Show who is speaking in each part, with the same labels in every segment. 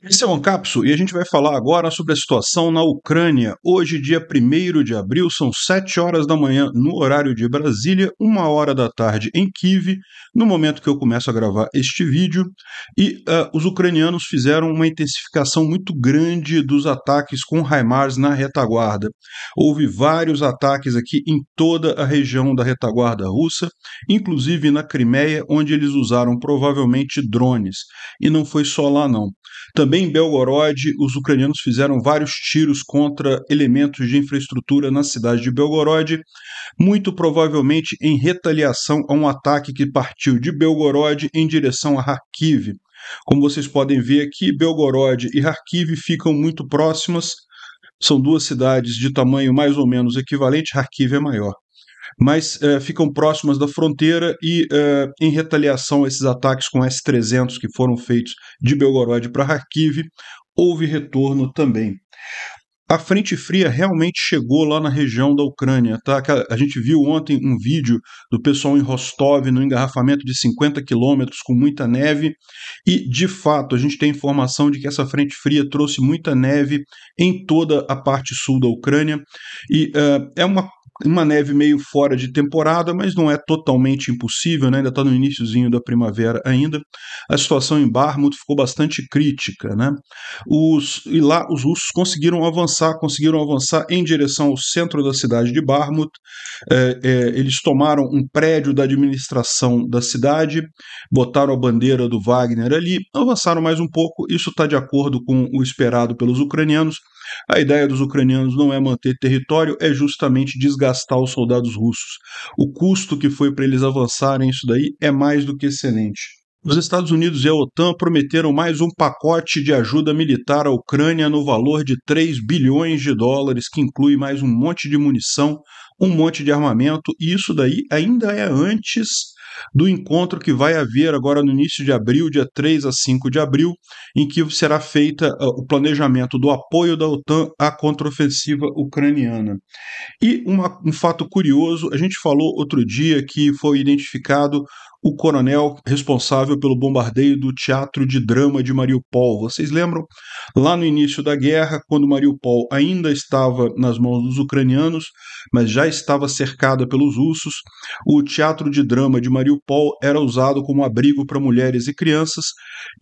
Speaker 1: Esse é o Ancapso e a gente vai falar agora sobre a situação na Ucrânia. Hoje, dia 1 de abril, são 7 horas da manhã no horário de Brasília, 1 hora da tarde em Kiev, no momento que eu começo a gravar este vídeo. E uh, os ucranianos fizeram uma intensificação muito grande dos ataques com HIMARS na retaguarda. Houve vários ataques aqui em toda a região da retaguarda russa, inclusive na Crimeia, onde eles usaram provavelmente drones. E não foi só lá, não. Também também em Belgorod, os ucranianos fizeram vários tiros contra elementos de infraestrutura na cidade de Belgorod, muito provavelmente em retaliação a um ataque que partiu de Belgorod em direção a Kharkiv. Como vocês podem ver aqui, Belgorod e Kharkiv ficam muito próximas, são duas cidades de tamanho mais ou menos equivalente, Kharkiv é maior mas uh, ficam próximas da fronteira e, uh, em retaliação a esses ataques com S-300 que foram feitos de Belgorod para Kharkiv, houve retorno também. A Frente Fria realmente chegou lá na região da Ucrânia, tá? A gente viu ontem um vídeo do pessoal em Rostov, no engarrafamento de 50 quilômetros com muita neve, e de fato a gente tem informação de que essa Frente Fria trouxe muita neve em toda a parte sul da Ucrânia, e uh, é uma uma neve meio fora de temporada, mas não é totalmente impossível, né? ainda está no iníciozinho da primavera ainda. A situação em Barmouth ficou bastante crítica. Né? Os, e lá os russos conseguiram avançar, conseguiram avançar em direção ao centro da cidade de Barmouth. É, é, eles tomaram um prédio da administração da cidade, botaram a bandeira do Wagner ali, avançaram mais um pouco. Isso está de acordo com o esperado pelos ucranianos. A ideia dos ucranianos não é manter território, é justamente desgastar os soldados russos. O custo que foi para eles avançarem isso daí é mais do que excelente. Os Estados Unidos e a OTAN prometeram mais um pacote de ajuda militar à Ucrânia no valor de 3 bilhões de dólares, que inclui mais um monte de munição, um monte de armamento, e isso daí ainda é antes do encontro que vai haver agora no início de abril, dia 3 a 5 de abril, em que será feita ah, o planejamento do apoio da OTAN à contraofensiva ucraniana. E uma, um fato curioso, a gente falou outro dia que foi identificado o coronel responsável pelo bombardeio do Teatro de Drama de Mariupol. Vocês lembram? Lá no início da guerra, quando Mariupol ainda estava nas mãos dos ucranianos, mas já estava cercada pelos russos, o Teatro de Drama de Mariupol o Paul era usado como abrigo para mulheres e crianças,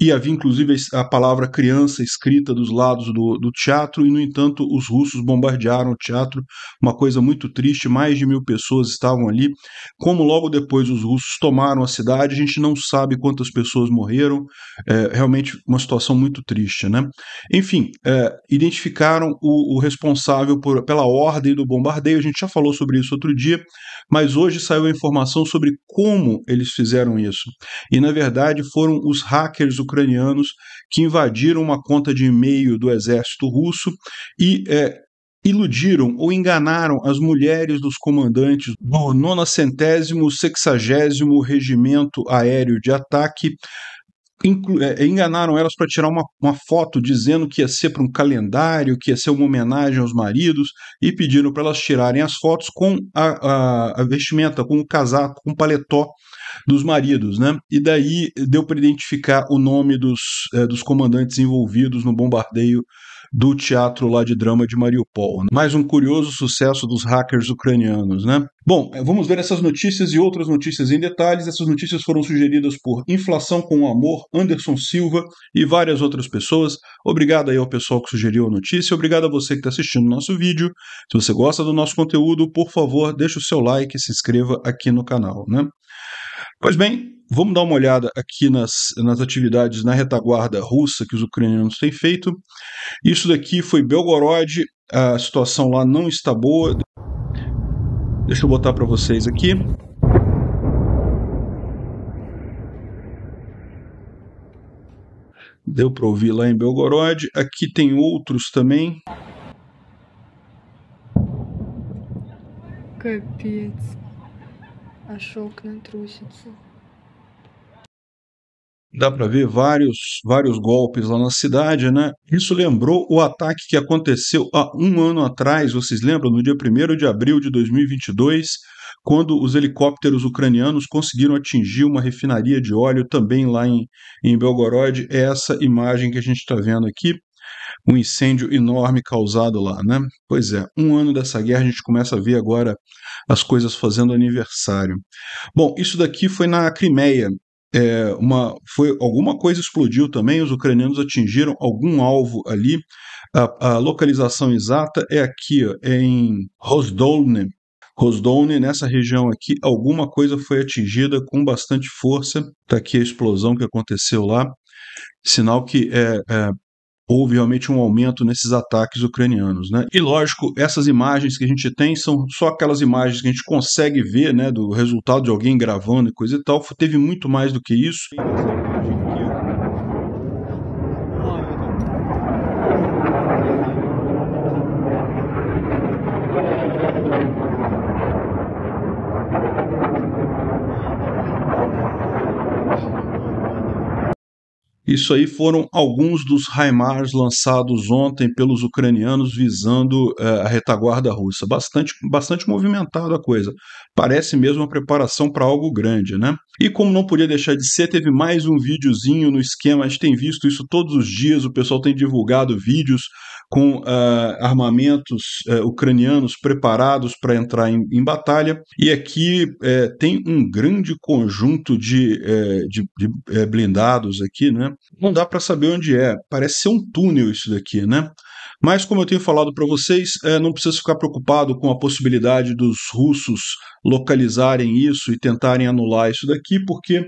Speaker 1: e havia inclusive a palavra criança escrita dos lados do, do teatro, e no entanto os russos bombardearam o teatro, uma coisa muito triste, mais de mil pessoas estavam ali. Como logo depois os russos tomaram a cidade, a gente não sabe quantas pessoas morreram, é, realmente uma situação muito triste. Né? Enfim, é, identificaram o, o responsável por, pela ordem do bombardeio, a gente já falou sobre isso outro dia, mas hoje saiu a informação sobre como eles fizeram isso. E na verdade foram os hackers ucranianos que invadiram uma conta de e-mail do exército russo e é, iludiram ou enganaram as mulheres dos comandantes do 960 Regimento Aéreo de Ataque é, é, enganaram elas para tirar uma, uma foto dizendo que ia ser para um calendário, que ia ser uma homenagem aos maridos, e pediram para elas tirarem as fotos com a, a, a, vestimenta, com o casaco, com o paletó dos maridos, né? E daí deu para identificar o nome dos, é, dos comandantes envolvidos no bombardeio do teatro lá de drama de Mariupol. Né? Mais um curioso sucesso dos hackers ucranianos, né? Bom, eh, vamos ver essas notícias e outras notícias em detalhes. Essas notícias foram sugeridas por Inflação com Amor, Anderson Silva e várias outras pessoas. Obrigado aí ao pessoal que sugeriu a notícia. Obrigado a você que está assistindo o nosso vídeo. Se você gosta do nosso conteúdo, por favor, deixe o seu like e se inscreva aqui no canal, né? Pois bem, vamos dar uma olhada aqui nas, nas atividades na retaguarda russa que os ucranianos têm feito. Isso daqui foi Belgorod, a situação lá não está boa. Deixa eu botar para vocês aqui. Deu para ouvir lá em Belgorod. Aqui tem outros também. Capeta а trouxe aqui. Dá para ver vários, vários golpes lá na cidade, né? Isso lembrou o ataque que aconteceu há um ano atrás, vocês lembram? No dia 1 de abril de 2022, quando os helicópteros ucranianos conseguiram atingir uma refinaria de óleo também lá em, em Belgorod. É essa imagem que a gente está vendo aqui um incêndio enorme causado lá, né? Pois é, um ano dessa guerra a gente começa a ver agora as coisas fazendo aniversário. Bom, isso daqui foi na Crimeia. É, uma, foi, alguma coisa explodiu também, os ucranianos atingiram algum alvo ali. A, a localização exata é aqui, ó, é em Rosdolne, Rosdolne nessa região aqui, alguma coisa foi atingida com bastante força. Está aqui a explosão que aconteceu lá. Sinal que é, é, houve realmente um aumento nesses ataques ucranianos. Né? E lógico, essas imagens que a gente tem são só aquelas imagens que a gente consegue ver né, do resultado de alguém gravando e coisa e tal. Teve muito mais do que isso. Isso aí foram alguns dos HIMARS lançados ontem pelos ucranianos visando uh, a retaguarda russa. Bastante, bastante movimentado a coisa. Parece mesmo uma preparação para algo grande, né? E como não podia deixar de ser, teve mais um videozinho no esquema. A gente tem visto isso todos os dias, o pessoal tem divulgado vídeos com uh, armamentos uh, ucranianos preparados para entrar em, em, batalha. E aqui uh, tem um grande conjunto de, eh, de, de blindados aqui, né? Não dá para saber onde é. Parece ser um túnel isso daqui, né? Mas, como eu tenho falado para vocês, é, não precisa ficar preocupado com a possibilidade dos russos localizarem isso e tentarem anular isso daqui, porque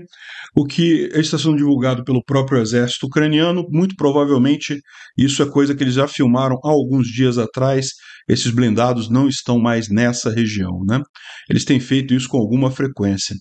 Speaker 1: o que está sendo divulgado pelo próprio exército ucraniano, muito provavelmente isso é coisa que eles já filmaram há alguns dias atrás. Esses blindados não estão mais nessa região, né? Eles têm feito isso com alguma frequência.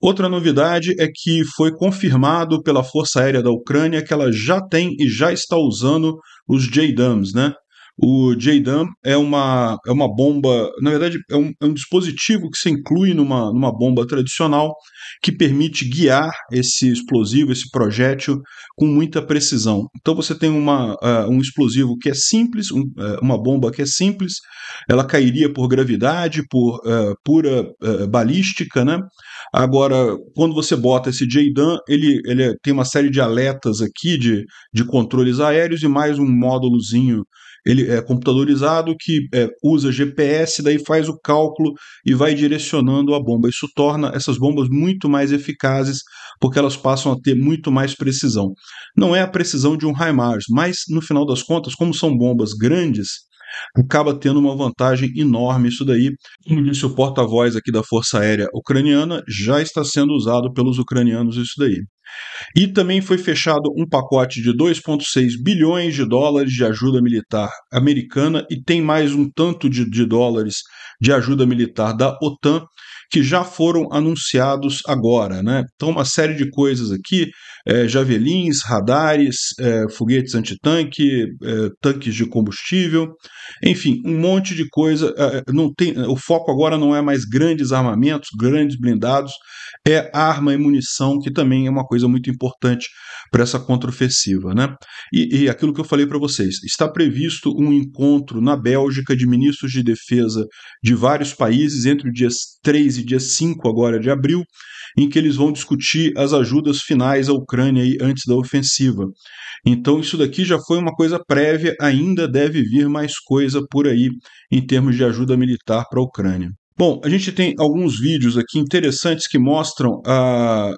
Speaker 1: Outra novidade é que foi confirmado pela Força Aérea da Ucrânia que ela já tem e já está usando os JDAMs, né? O JDAM é uma, é uma bomba, na verdade, é um, é um dispositivo que se inclui numa, numa bomba tradicional que permite guiar esse explosivo, esse projétil, com muita precisão. Então você tem uma, uh, um explosivo que é simples, um, uh, uma bomba que é simples, ela cairia por gravidade, por uh, pura balística, né? Agora, quando você bota esse JDAM, ele, ele é, tem uma série de alertas aqui de, de controles aéreos e mais um módulozinho ele é computadorizado que é, usa GPS, daí faz o cálculo e vai direcionando a bomba. Isso torna essas bombas muito mais eficazes, porque elas passam a ter muito mais precisão. Não é a precisão de um HIMARS, mas no final das contas, como são bombas grandes, acaba tendo uma vantagem enorme isso daí. Como disse o porta-voz aqui da Força Aérea Ucraniana, já está sendo usado pelos ucranianos isso daí. E também foi fechado um pacote de 2,6 bilhões de dólares de ajuda militar americana e tem mais um tanto de, de dólares de ajuda militar da OTAN que já foram anunciados agora. Né? Então, uma série de coisas aqui: é, javelins, radares, é, foguetes antitanque, é, tanques de combustível, enfim, um monte de coisa. É, não tem, o foco agora não é mais grandes armamentos, grandes blindados, é arma e munição, que também é uma coisa coisa muito importante para essa contraofensiva. Né? E, e aquilo que eu falei para vocês: está previsto um encontro na Bélgica de ministros de defesa de vários países entre o dia 3 e dia 5 agora de abril, em que eles vão discutir as ajudas finais à Ucrânia aí antes da ofensiva. Então, isso daqui já foi uma coisa prévia, ainda deve vir mais coisa por aí em termos de ajuda militar para a Ucrânia. Bom, a gente tem alguns vídeos aqui interessantes que mostram a,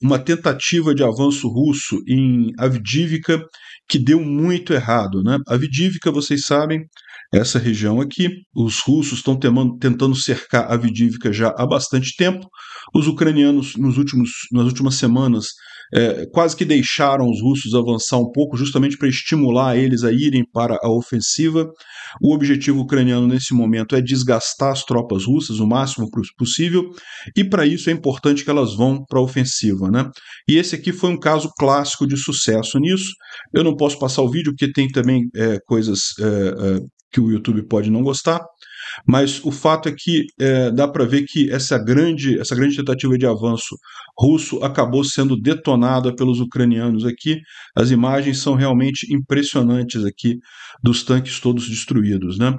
Speaker 1: uma tentativa de avanço russo em Avdivka que deu muito errado. Né? Avdivka, vocês sabem, essa região aqui, os russos estão tentando cercar Avdivka já há bastante tempo. Os ucranianos, nos últimos, nas últimas semanas, é, quase que deixaram os russos avançar um pouco, justamente para estimular eles a irem para a ofensiva. O objetivo ucraniano nesse momento é desgastar as tropas russas o máximo possível, e para isso é importante que elas vão para a ofensiva. Né? E esse aqui foi um caso clássico de sucesso nisso. Eu não posso passar o vídeo porque tem também é, coisas é, é que o YouTube pode não gostar. Mas o fato é que é, dá para ver que essa grande, essa grande tentativa de avanço russo acabou sendo detonada pelos ucranianos aqui. As imagens são realmente impressionantes aqui dos tanques todos destruídos, né?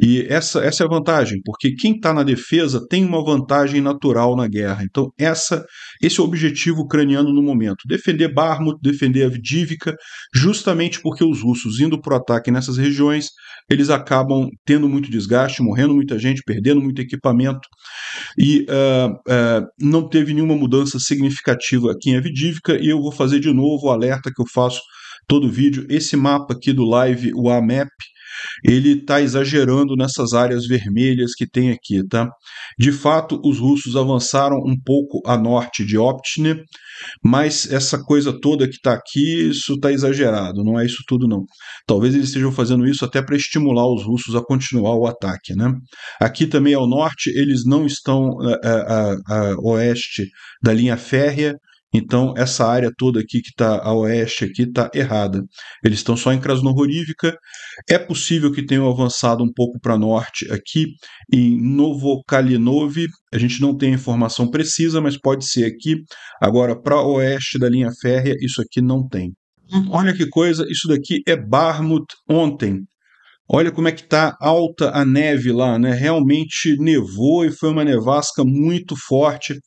Speaker 1: E essa, essa é a vantagem, porque quem está na defesa tem uma vantagem natural na guerra. Então, essa, esse é o objetivo ucraniano no momento: defender Barmut, defender Avdivka, justamente porque os russos, indo para o ataque nessas regiões, eles acabam tendo muito desgaste, morrendo muita gente, perdendo muito equipamento. E uh, uh, não teve nenhuma mudança significativa aqui em Avdivka, e eu vou fazer de novo o alerta que eu faço todo vídeo. Esse mapa aqui do live, o AMAP, ele está exagerando nessas áreas vermelhas que tem aqui, tá? De fato, os russos avançaram um pouco a norte de Optne, mas essa coisa toda que está aqui, isso está exagerado, não é isso tudo não. Talvez eles estejam fazendo isso até para estimular os russos a continuar o ataque, né? Aqui também ao norte, eles não estão a, a, a, a oeste da linha férrea, então, essa área toda aqui que está a oeste aqui está errada. Eles estão só em Krasnohorivka. É possível que tenham avançado um pouco para norte aqui em Novokalinov. A gente não tem a informação precisa, mas pode ser aqui. Agora, para oeste da linha férrea, isso aqui não tem. Uhum. Olha que coisa, isso daqui é Barmut ontem. Olha como é que tá alta a neve lá, né? Realmente nevou e foi uma nevasca muito forte.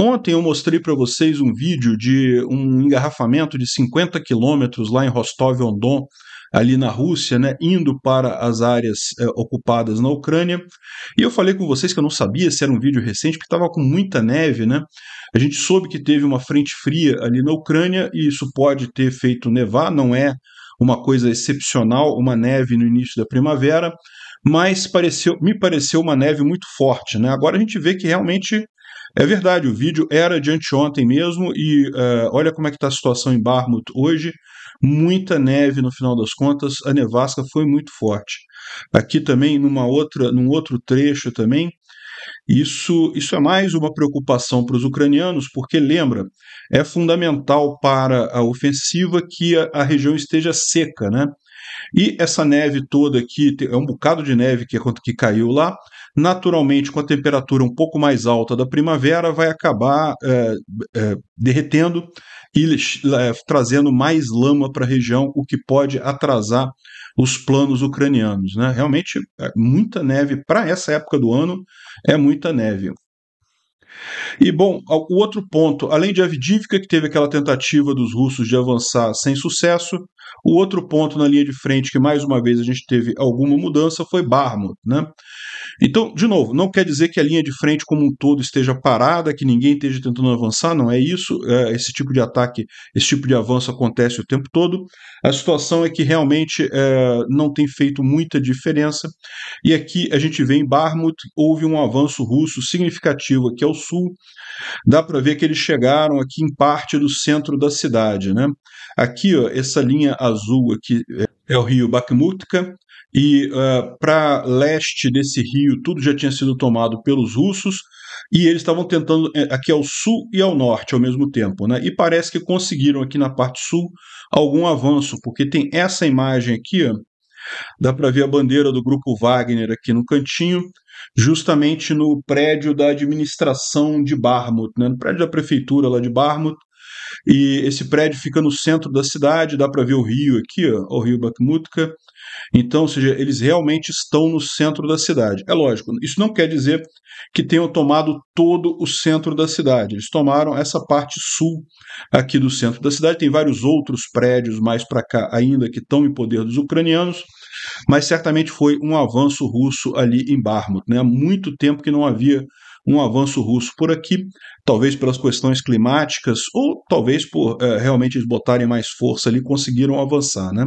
Speaker 1: Ontem eu mostrei para vocês um vídeo de um engarrafamento de 50 quilômetros lá em Rostov-on-Don, ali na Rússia, né, indo para as áreas é, ocupadas na Ucrânia. E eu falei com vocês que eu não sabia se era um vídeo recente, porque estava com muita neve, né? A gente soube que teve uma frente fria ali na Ucrânia e isso pode ter feito nevar, não é uma coisa excepcional, uma neve no início da primavera, mas pareceu, me pareceu uma neve muito forte. Né? Agora a gente vê que realmente é verdade, o vídeo era de anteontem mesmo e uh, olha como é que está a situação em Barmouth hoje. Muita neve no final das contas, a nevasca foi muito forte. Aqui também numa outra, num outro trecho também, isso, isso é mais uma preocupação para os ucranianos, porque, lembra, é fundamental para a ofensiva que a, a região esteja seca, né? E essa neve toda aqui, é um bocado de neve que, que caiu lá, naturalmente, com a temperatura um pouco mais alta da primavera, vai acabar é, é, derretendo e é, trazendo mais lama para a região, o que pode atrasar os planos ucranianos. Né? Realmente, é, muita neve para essa época do ano é muita neve. E, bom, o outro ponto, além de Avdivka, que teve aquela tentativa dos russos de avançar sem sucesso, o outro ponto na linha de frente que, mais uma vez, a gente teve alguma mudança foi Barmut. Né? Então, de novo, não quer dizer que a linha de frente como um todo esteja parada, que ninguém esteja tentando avançar, não é isso. É, esse tipo de ataque, esse tipo de avanço acontece o tempo todo. A situação é que realmente é, não tem feito muita diferença. E aqui a gente vê em Barmut, houve um avanço russo significativo aqui ao é sul, dá para ver que eles chegaram aqui em parte do centro da cidade. Né? Aqui, ó, essa linha azul aqui é, é o rio Bakhmutka, e uh, ah, para leste desse rio tudo já tinha sido tomado pelos russos, e eles estavam tentando é, aqui ao sul e ao norte ao mesmo tempo, né? E parece que conseguiram aqui na parte sul algum avanço, porque tem essa imagem aqui, ó, Dá para ver a bandeira do Grupo Wagner aqui no cantinho, justamente no prédio da administração de Barmouth, né? no prédio da prefeitura lá de Barmouth. E esse prédio fica no centro da cidade, dá para ver o rio aqui, ó, o rio Bakhmutka. Então, ou seja, eles realmente estão no centro da cidade. É lógico, isso não quer dizer que tenham tomado todo o centro da cidade. Eles tomaram essa parte sul aqui do centro da cidade. Tem vários outros prédios mais para cá ainda que estão em poder dos ucranianos, mas certamente foi um avanço russo ali em Barmut. Né? Há muito tempo que não havia um avanço russo por aqui, talvez pelas questões climáticas ou talvez por eh, realmente eles botarem mais força ali conseguiram avançar, né?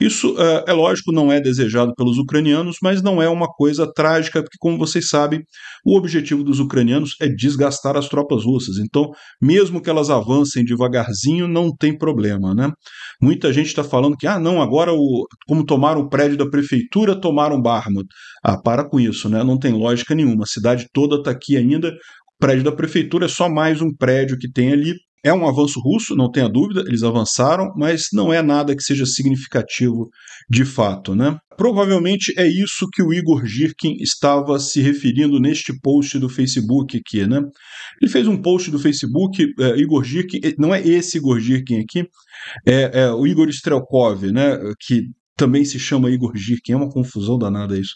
Speaker 1: Isso é, é, lógico, não é desejado pelos ucranianos, mas não é uma coisa trágica, porque como vocês sabem, o objetivo dos ucranianos é desgastar as tropas russas. Então, mesmo que elas avancem devagarzinho, não tem problema, né? Muita gente está falando que, ah, não, agora o, como tomaram o prédio da prefeitura, tomaram Barmouth. Ah, para com isso, né? Não tem lógica nenhuma. A cidade toda está aqui ainda. O prédio da prefeitura é só mais um prédio que tem ali é um avanço russo, não tenha dúvida, eles avançaram, mas não é nada que seja significativo de fato. Né? Provavelmente é isso que o Igor Girkin estava se referindo neste post do Facebook aqui. Né? Ele fez um post do Facebook, é, Igor Girkin, não é esse Igor Girkin aqui, é, é o Igor Strelkov, né, que também se chama Igor Girkin, é uma confusão danada isso.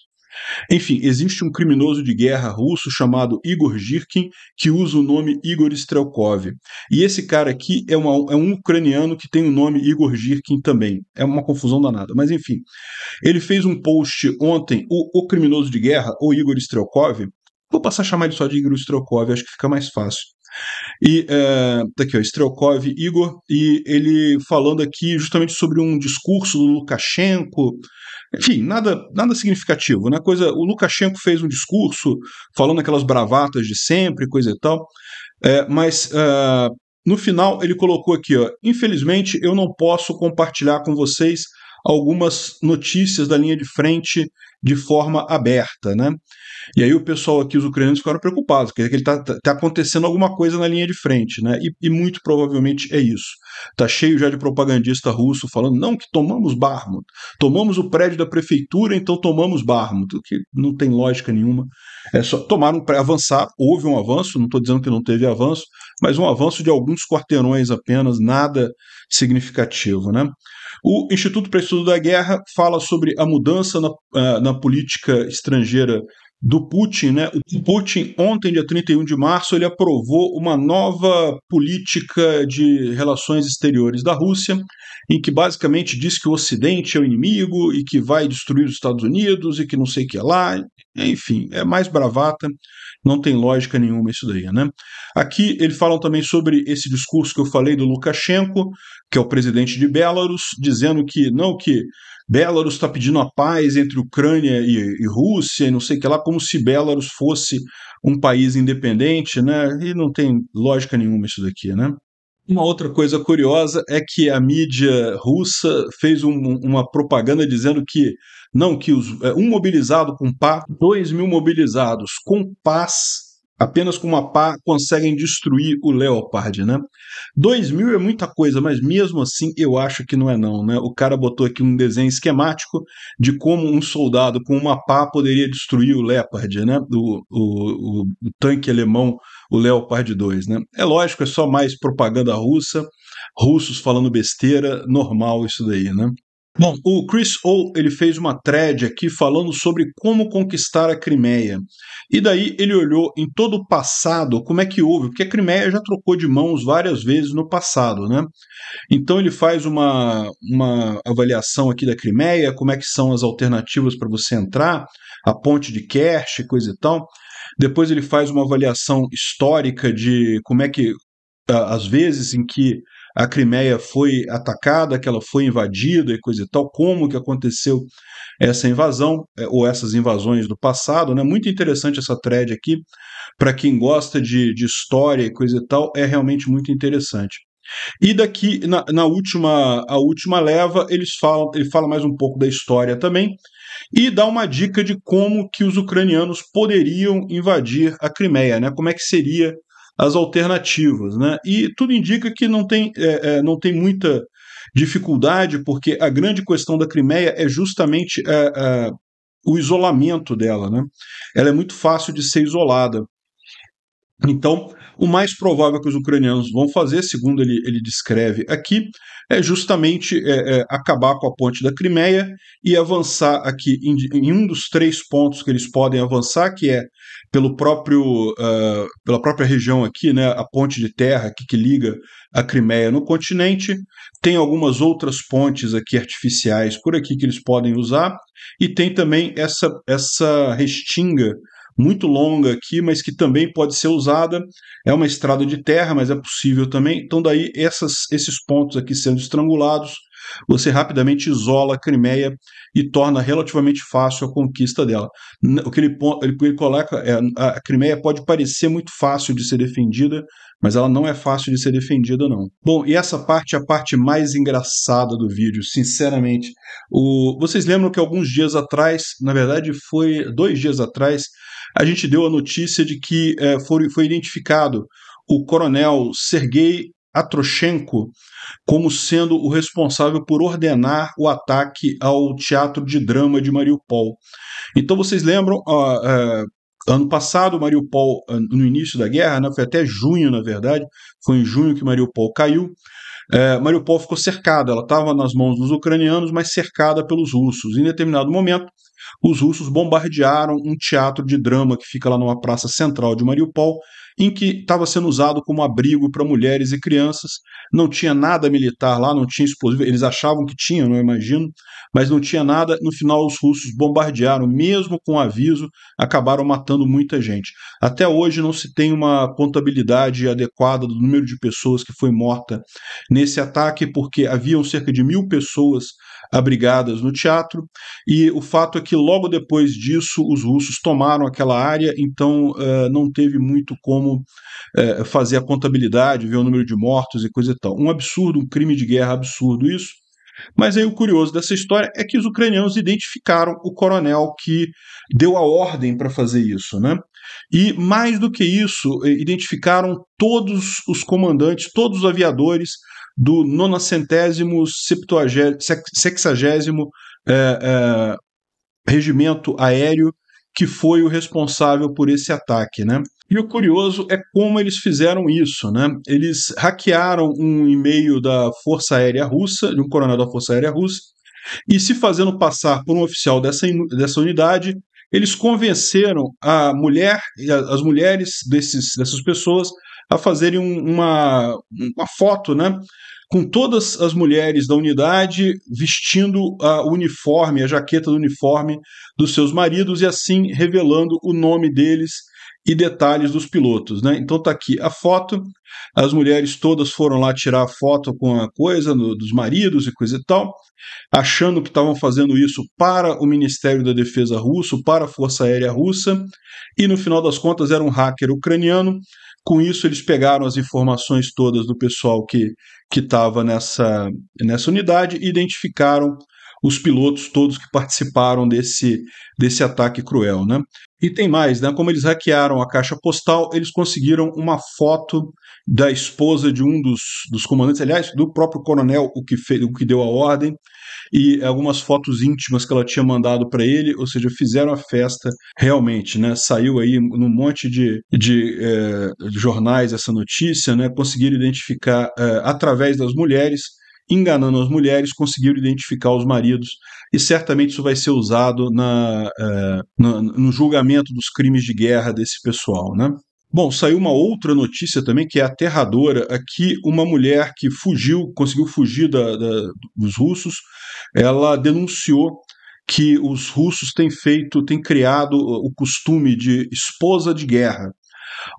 Speaker 1: Enfim, existe um criminoso de guerra russo chamado Igor Girkin que usa o nome Igor Strelkov. E esse cara aqui é, uma, é um ucraniano que tem o nome Igor Girkin também. É uma confusão danada, mas enfim. Ele fez um post ontem, o, o criminoso de guerra, o Igor Strelkov. Vou passar a chamar ele só de Igor Strelkov, acho que fica mais fácil. E é, tá aqui, ó, Strelkov Igor, e ele falando aqui justamente sobre um discurso do Lukashenko enfim, nada, nada significativo. Né? Coisa, o Lukashenko fez um discurso falando aquelas bravatas de sempre, coisa e tal. É, mas uh, no final ele colocou aqui, ó, infelizmente eu não posso compartilhar com vocês algumas notícias da linha de frente de forma aberta, né? E aí o pessoal aqui, os ucranianos, ficaram preocupados, quer dizer que está tá, tá acontecendo alguma coisa na linha de frente, né? E, e muito provavelmente é isso. Está cheio já de propagandista russo falando, não, que tomamos Barmut, tomamos o prédio da prefeitura, então tomamos Barmut, que não tem lógica nenhuma. É só tomar um avançar, houve um avanço, não estou dizendo que não teve avanço, mas um avanço de alguns quarteirões apenas, nada significativo, né? O Instituto para Estudo da Guerra fala sobre a mudança na, eh, na política estrangeira do Putin, né? O Putin, ontem, dia 31 de março, ele aprovou uma nova política de relações exteriores da Rússia, em que basicamente diz que o Ocidente é o inimigo e que vai destruir os Estados Unidos e que não sei o que é lá. Enfim, é mais bravata, não tem lógica nenhuma isso daí, né? Aqui eles falam também sobre esse discurso que eu falei do Lukashenko, que é o presidente de Belarus, dizendo que não que Belarus está pedindo a paz entre Ucrânia e, e Rússia, e não sei o que lá, como se Belarus fosse um país independente, né? E não tem lógica nenhuma isso daqui, né? Uma outra coisa curiosa é que a mídia russa fez um, uma propaganda dizendo que não que os, é, um mobilizado com paz, dois mil mobilizados com paz Apenas com uma pá conseguem destruir o Leopard, né? 2 mil é muita coisa, mas mesmo assim eu acho que não é não, né? O cara botou aqui um desenho esquemático de como um soldado com uma pá poderia destruir o Leopard, né? O, o, o, o tanque alemão, o Leopard 2, né? É lógico, é só mais propaganda russa, russos falando besteira, normal isso daí, né? Bom, o Chris O ele fez uma thread aqui falando sobre como conquistar a Crimeia. E daí ele olhou em todo o passado, como é que houve, porque a Crimeia já trocou de mãos várias vezes no passado, né? Então ele faz uma, uma avaliação aqui da Crimeia, como é que são as alternativas para você entrar, a ponte de Kerch, coisa e tal. Depois ele faz uma avaliação histórica de como é que as vezes em que a Crimeia foi atacada, que ela foi invadida e coisa e tal, como que aconteceu essa invasão é, ou essas invasões do passado, né? Muito interessante essa thread aqui, para quem gosta de, de história e coisa e tal, é realmente muito interessante. E daqui na, na, última a última leva eles falam ele fala mais um pouco da história também e dá uma dica de como que os ucranianos poderiam invadir a Crimeia, né? Como é que seria as alternativas. Né? E tudo indica que não tem, é, é, não tem muita dificuldade, porque a grande questão da Crimeia é justamente é, é, o isolamento dela. Né? Ela é muito fácil de ser isolada. Então, o mais provável que os ucranianos vão fazer, segundo ele, ele descreve aqui, é justamente é, é, acabar com a ponte da Crimeia e avançar aqui em, em, um dos três pontos que eles podem avançar, que é pelo próprio, uh, pela própria região aqui, né, a ponte de terra aqui que liga a Crimeia no continente, tem algumas outras pontes aqui artificiais por aqui que eles podem usar, e tem também essa, essa restinga muito longa aqui, mas que também pode ser usada. É uma estrada de terra, mas é possível também. Então, daí essas, esses pontos aqui sendo estrangulados, você rapidamente isola a Crimeia e torna relativamente fácil a conquista dela. O que ele, ele, ele coloca é a Crimeia pode parecer muito fácil de ser defendida, mas ela não é fácil de ser defendida, não. Bom, e essa parte é a parte mais engraçada do vídeo, sinceramente. O... Vocês lembram que alguns dias atrás, na verdade foi dois dias atrás, a gente deu a notícia de que é, foi, foi identificado o coronel Sergei Atroshenko como sendo o responsável por ordenar o ataque ao Teatro de Drama de Mariupol. Então vocês lembram, eh, Ano passado, Mariupol, no início da guerra, né, foi até junho, na verdade, foi em junho que Mariupol caiu. É, Mariupol ficou cercada, ela estava nas mãos dos ucranianos, mas cercada pelos russos. Em determinado momento, os russos bombardearam um teatro de drama que fica lá numa praça central de Mariupol, em que estava sendo usado como abrigo para mulheres e crianças. Não tinha nada militar lá, não tinha explosivo. Eles achavam que tinha, não imagino mas não tinha nada. No final, os russos bombardearam, mesmo com aviso, acabaram matando muita gente. Até hoje não se tem uma contabilidade adequada do número de pessoas que foi morta nesse ataque, porque haviam cerca de mil pessoas abrigadas no teatro. E o fato é que logo depois disso os russos tomaram aquela área, então uh, não teve muito como uh, fazer a contabilidade, ver o número de mortos e coisa e tal. Um absurdo, um crime de guerra absurdo isso. Mas aí o curioso dessa história é que os ucranianos identificaram o coronel que deu a ordem para fazer isso, né? E mais do que isso, identificaram todos os comandantes, todos os aviadores do 90º, 70, é, é, regimento aéreo que foi o responsável por esse ataque, né? E o curioso é como eles fizeram isso, né? Eles hackearam um e-mail da Força Aérea Russa, de um coronel da Força Aérea Russa, e se fazendo passar por um oficial dessa, dessa unidade, eles convenceram a mulher e as mulheres desses, dessas pessoas a fazerem uma, uma foto, né? Com todas as mulheres da unidade vestindo a uniforme, a jaqueta do uniforme dos seus maridos e assim revelando o nome deles e detalhes dos pilotos, né? Então tá aqui a foto. As mulheres todas foram lá tirar a foto com a coisa no, dos maridos e coisa e tal, achando que estavam fazendo isso para o Ministério da Defesa russo, para a Força Aérea Russa, e no final das contas era um hacker ucraniano. Com isso eles pegaram as informações todas do pessoal que que estava nessa nessa unidade e identificaram os pilotos todos que participaram desse, desse ataque cruel. Né? E tem mais, né? como eles hackearam a caixa postal, eles conseguiram uma foto da esposa de um dos, dos comandantes, aliás, do próprio coronel, o que, fez, o que deu a ordem, e algumas fotos íntimas que ela tinha mandado para ele, ou seja, fizeram a festa realmente, né? Saiu aí num monte de, de eh, jornais essa notícia, né? Conseguiram identificar eh, através das mulheres enganando as mulheres, conseguiram identificar os maridos, e certamente isso vai ser usado na, é, no julgamento dos crimes de guerra desse pessoal. Né? Bom, saiu uma outra notícia também que é aterradora. Aqui, uma mulher que fugiu, conseguiu fugir da, da, dos russos, ela denunciou que os russos têm feito, têm criado o costume de esposa de guerra.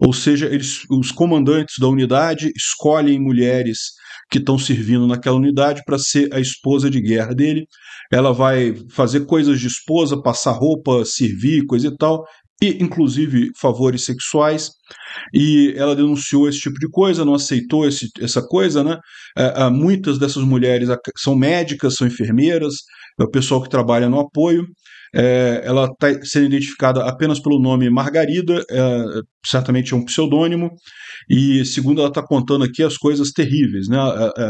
Speaker 1: Ou seja, eles, os comandantes da unidade escolhem mulheres que estão servindo naquela unidade para ser a esposa de guerra dele. Ela vai fazer coisas de esposa, passar roupa, servir, coisa e tal, e inclusive favores sexuais. E ela denunciou esse tipo de coisa, não aceitou esse, essa coisa, né? Ah, muitas dessas mulheres são médicas, são enfermeiras, é o pessoal que trabalha no apoio. É, ela está sendo identificada apenas pelo nome Margarida, é, certamente é um pseudônimo, e segundo ela está contando aqui as coisas terríveis, né?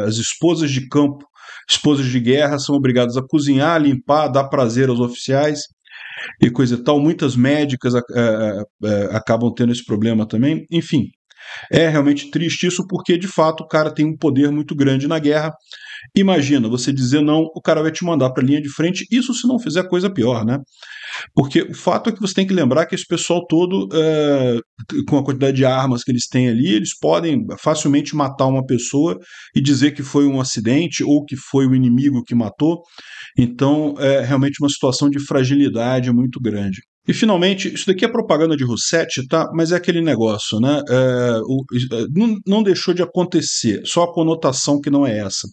Speaker 1: As esposas de campo, esposas de guerra são obrigadas a cozinhar, limpar, dar prazer aos oficiais e coisa e tal. Muitas médicas acabam tendo esse problema também. Enfim, é realmente triste isso porque de fato o cara tem um poder muito grande na guerra Imagina você dizer não, o cara vai te mandar para a linha de frente, isso se não fizer coisa pior, né? Porque o fato é que você tem que lembrar que esse pessoal todo, é, com a quantidade de armas que eles têm ali, eles podem facilmente matar uma pessoa e dizer que foi um acidente ou que foi o inimigo que matou. Então, é realmente uma situação de fragilidade muito grande. E finalmente, isso daqui é propaganda de Rossetti, tá? Mas é aquele negócio, né? É, o, é, não, não, deixou de acontecer, só a conotação que não é essa.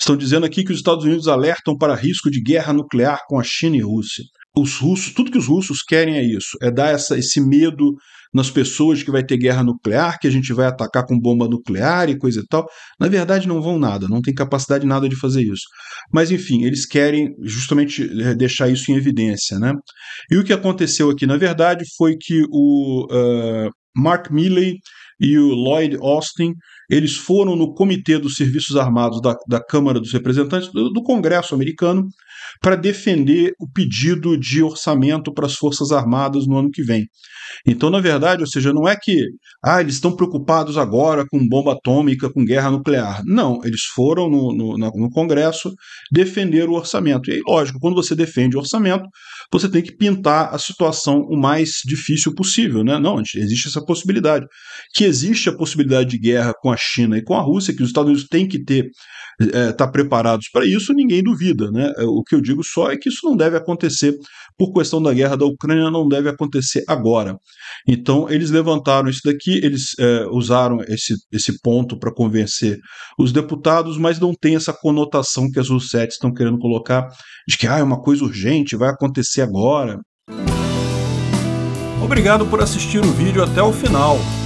Speaker 1: Estão dizendo aqui que os Estados Unidos alertam para risco de guerra nuclear com a China e Rússia. Os russos, tudo que os russos querem é isso, é dar essa, esse medo nas pessoas que vai ter guerra nuclear, que a gente vai atacar com bomba nuclear e coisa e tal. Na verdade, não vão nada, não tem capacidade nada de fazer isso. Mas, enfim, eles querem justamente eh, deixar isso em evidência. Né? E o que aconteceu aqui, na verdade, foi que o uh, Mark Milley e o Lloyd Austin, eles foram no Comitê dos Serviços Armados da, da Câmara dos Representantes do, do Congresso americano para defender o pedido de orçamento para as Forças Armadas no ano que vem. Então, na verdade, ou seja, não é que ah, eles estão preocupados agora com bomba atômica, com guerra nuclear. Não, eles foram no, no, no Congresso defender o orçamento. E aí, lógico, quando você defende o orçamento, você tem que pintar a situação o mais difícil possível, né? Não, existe essa possibilidade. Que existe a possibilidade de guerra com a China e com a Rússia, que os Estados Unidos têm que ter está é, tá preparados para isso, ninguém duvida. Né? É, o que eu digo só é que isso não deve acontecer por questão da guerra da Ucrânia, não deve acontecer agora. Então, eles levantaram isso daqui, eles é, usaram esse, esse ponto para convencer os deputados, mas não tem essa conotação que as U7 estão querendo colocar de que ah, é uma coisa urgente, vai acontecer agora. Obrigado por assistir o vídeo até o final.